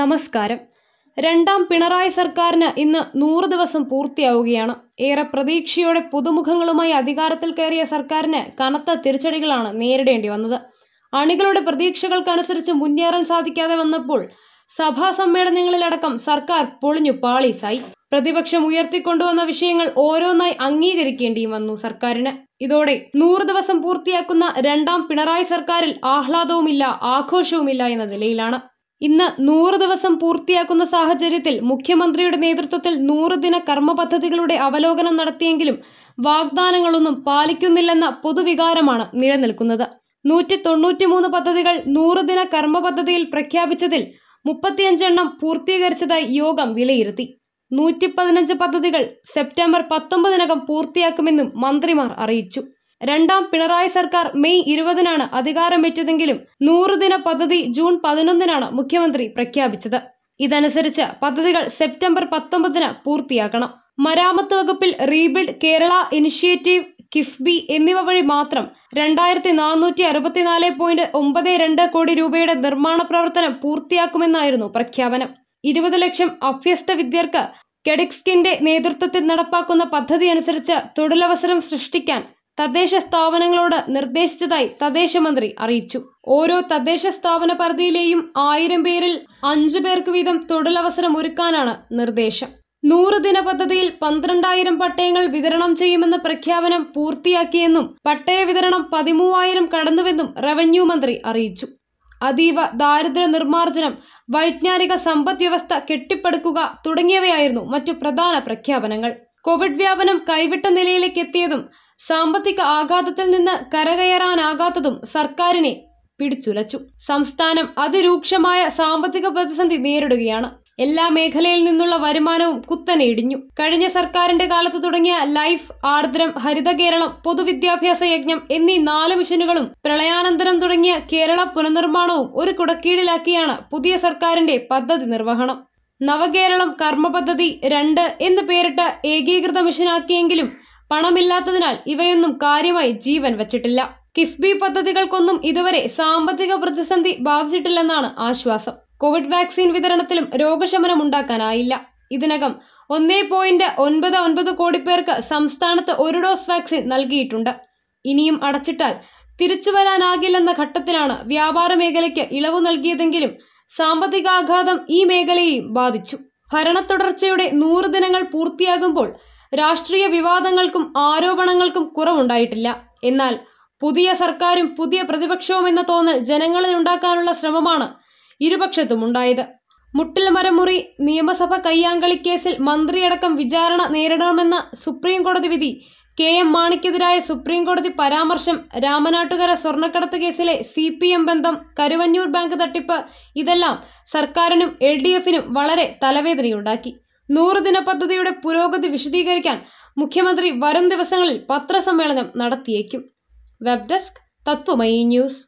നമസ്കാരം രണ്ടാം പിണറായി സർക്കാരിന് ഇന്ന് നൂറ് ദിവസം പൂർത്തിയാവുകയാണ് ഏറെ പ്രതീക്ഷയോടെ പുതുമുഖങ്ങളുമായി അധികാരത്തിൽ കയറിയ സർക്കാരിന് കനത്ത തിരിച്ചടികളാണ് നേരിടേണ്ടി വന്നത് അണികളുടെ പ്രതീക്ഷകൾക്കനുസരിച്ച് മുന്നേറാൻ സാധിക്കാതെ വന്നപ്പോൾ സഭാ സമ്മേളനങ്ങളിലടക്കം സർക്കാർ പൊളിഞ്ഞു പാളീസായി പ്രതിപക്ഷം ഉയർത്തിക്കൊണ്ടുവന്ന വിഷയങ്ങൾ ഓരോന്നായി അംഗീകരിക്കേണ്ടിയും വന്നു സർക്കാരിന് ഇതോടെ നൂറ് ദിവസം പൂർത്തിയാക്കുന്ന രണ്ടാം പിണറായി സർക്കാരിൽ ആഹ്ലാദവുമില്ല ആഘോഷവുമില്ല എന്ന നിലയിലാണ് ഇന്ന് നൂറ് ദിവസം പൂർത്തിയാക്കുന്ന സാഹചര്യത്തിൽ മുഖ്യമന്ത്രിയുടെ നേതൃത്വത്തിൽ നൂറ് ദിന കർമ്മ പദ്ധതികളുടെ അവലോകനം നടത്തിയെങ്കിലും വാഗ്ദാനങ്ങളൊന്നും പാലിക്കുന്നില്ലെന്ന പൊതുവികാരമാണ് നിലനിൽക്കുന്നത് നൂറ്റി തൊണ്ണൂറ്റിമൂന്ന് പദ്ധതികൾ നൂറ് ദിന കർമ്മ പദ്ധതിയിൽ പ്രഖ്യാപിച്ചതിൽ മുപ്പത്തിയഞ്ചെണ്ണം പൂർത്തീകരിച്ചതായി യോഗം വിലയിരുത്തി നൂറ്റി പദ്ധതികൾ സെപ്റ്റംബർ പത്തൊമ്പതിനകം പൂർത്തിയാക്കുമെന്നും മന്ത്രിമാർ അറിയിച്ചു രണ്ടാം പിണറായി സർക്കാർ മെയ് ഇരുപതിനാണ് അധികാരമേറ്റതെങ്കിലും നൂറുദിന പദ്ധതി ജൂൺ പതിനൊന്നിനാണ് മുഖ്യമന്ത്രി പ്രഖ്യാപിച്ചത് ഇതനുസരിച്ച് പദ്ധതികൾ സെപ്റ്റംബർ പത്തൊമ്പതിന് പൂർത്തിയാക്കണം മരാമത്ത് വകുപ്പിൽ റീബിൽഡ് കേരള ഇനിഷ്യേറ്റീവ് കിഫ്ബി എന്നിവ വഴി മാത്രം രണ്ടായിരത്തി നാനൂറ്റി അറുപത്തിനാല് പോയിന്റ് ഒമ്പത് രണ്ട് കോടി രൂപയുടെ നിർമ്മാണ പ്രവർത്തനം പൂർത്തിയാക്കുമെന്നായിരുന്നു പ്രഖ്യാപനം ഇരുപത് ലക്ഷം അഭ്യസ്ത വിദ്യർക്ക് കെഡിക്സ്കിന്റെ നേതൃത്വത്തിൽ നടപ്പാക്കുന്ന പദ്ധതി അനുസരിച്ച് തൊഴിലവസരം സൃഷ്ടിക്കാൻ തദ്ദേശ സ്ഥാപനങ്ങളോട് നിർദ്ദേശിച്ചതായി തദ്ദേശ മന്ത്രി അറിയിച്ചു ഓരോ തദ്ദേശ സ്ഥാപന പരിധിയിലെയും ആയിരം പേരിൽ അഞ്ചു പേർക്ക് വീതം തൊഴിലവസരം ഒരുക്കാനാണ് നിർദ്ദേശം നൂറ് ദിന പദ്ധതിയിൽ പന്ത്രണ്ടായിരം പട്ടയങ്ങൾ വിതരണം ചെയ്യുമെന്ന പ്രഖ്യാപനം പൂർത്തിയാക്കിയെന്നും പട്ടയ വിതരണം പതിമൂവായിരം കടന്നുവെന്നും റവന്യൂ മന്ത്രി അറിയിച്ചു അതീവ ദാരിദ്ര്യ നിർമ്മാർജ്ജനം വൈജ്ഞാനിക സമ്പദ് വ്യവസ്ഥ കെട്ടിപ്പടുക്കുക തുടങ്ങിയവയായിരുന്നു മറ്റു പ്രധാന പ്രഖ്യാപനങ്ങൾ കോവിഡ് വ്യാപനം കൈവിട്ട നിലയിലേക്ക് എത്തിയതും സാമ്പത്തിക ആഘാതത്തിൽ നിന്ന് കരകയറാനാകാത്തതും സർക്കാരിനെ പിടിച്ചുലച്ചു സംസ്ഥാനം അതിരൂക്ഷമായ സാമ്പത്തിക പ്രതിസന്ധി നേരിടുകയാണ് എല്ലാ മേഖലയിൽ നിന്നുള്ള വരുമാനവും കുത്തനെ ഇടിഞ്ഞു കഴിഞ്ഞ സർക്കാരിന്റെ കാലത്ത് തുടങ്ങിയ ലൈഫ് ആർദ്രം ഹരിത കേരളം പൊതുവിദ്യാഭ്യാസ യജ്ഞം എന്നീ നാല് മിഷനുകളും പ്രളയാനന്തരം തുടങ്ങിയ കേരള പുനർനിർമ്മാണവും ഒരു കുടക്കീഴിലാക്കിയാണ് പുതിയ സർക്കാരിന്റെ പദ്ധതി നിർവഹണം നവകേരളം കർമ്മ പദ്ധതി രണ്ട് എന്ന് പേരിട്ട ഏകീകൃത മിഷനാക്കിയെങ്കിലും പണമില്ലാത്തതിനാൽ ഇവയൊന്നും കാര്യമായി ജീവൻ വച്ചിട്ടില്ല കിഫ്ബി പദ്ധതികൾക്കൊന്നും ഇതുവരെ സാമ്പത്തിക പ്രതിസന്ധി ബാധിച്ചിട്ടില്ലെന്നാണ് ആശ്വാസം കോവിഡ് വാക്സിൻ വിതരണത്തിലും രോഗശമനം ഉണ്ടാക്കാനായില്ല ഇതിനകം ഒന്നേ പോയിന്റ് ഒൻപത് ഒൻപത് കോടി പേർക്ക് സംസ്ഥാനത്ത് ഒരു ഡോസ് വാക്സിൻ നൽകിയിട്ടുണ്ട് ഇനിയും അടച്ചിട്ടാൽ തിരിച്ചു ഘട്ടത്തിലാണ് വ്യാപാര മേഖലയ്ക്ക് ഇളവ് നൽകിയതെങ്കിലും സാമ്പത്തികാഘാതം ഈ മേഖലയെയും ബാധിച്ചു ഭരണത്തുടർച്ചയുടെ നൂറ് ദിനങ്ങൾ പൂർത്തിയാകുമ്പോൾ രാഷ്ട്രീയ വിവാദങ്ങൾക്കും ആരോപണങ്ങൾക്കും കുറവുണ്ടായിട്ടില്ല എന്നാൽ പുതിയ സർക്കാരും പുതിയ പ്രതിപക്ഷവും എന്ന തോന്നൽ ജനങ്ങളിൽ ഉണ്ടാക്കാനുള്ള ശ്രമമാണ് ഇരുപക്ഷത്തും മുട്ടിൽ മരമുറി നിയമസഭ കയ്യാങ്കളി കേസിൽ മന്ത്രിയടക്കം വിചാരണ നേരിടണമെന്ന സുപ്രീം കോടതി വിധി കെ എം മാണിക്കെതിരായ സുപ്രീം കോടതി പരാമർശം രാമനാട്ടുകര സ്വർണ്ണക്കടത്ത് കേസിലെ സി പി എം ബന്ധം കരുവഞ്ഞൂർ ബാങ്ക് തട്ടിപ്പ് ഇതെല്ലാം സർക്കാരിനും എൽ ഡി എഫിനും വളരെ തലവേദനയുണ്ടാക്കി നൂറുദിന പദ്ധതിയുടെ പുരോഗതി വിശദീകരിക്കാൻ മുഖ്യമന്ത്രി വരും ദിവസങ്ങളിൽ പത്രസമ്മേളനം നടത്തിയേക്കും വെബ് ഡെസ്ക് തത്വമയി ന്യൂസ്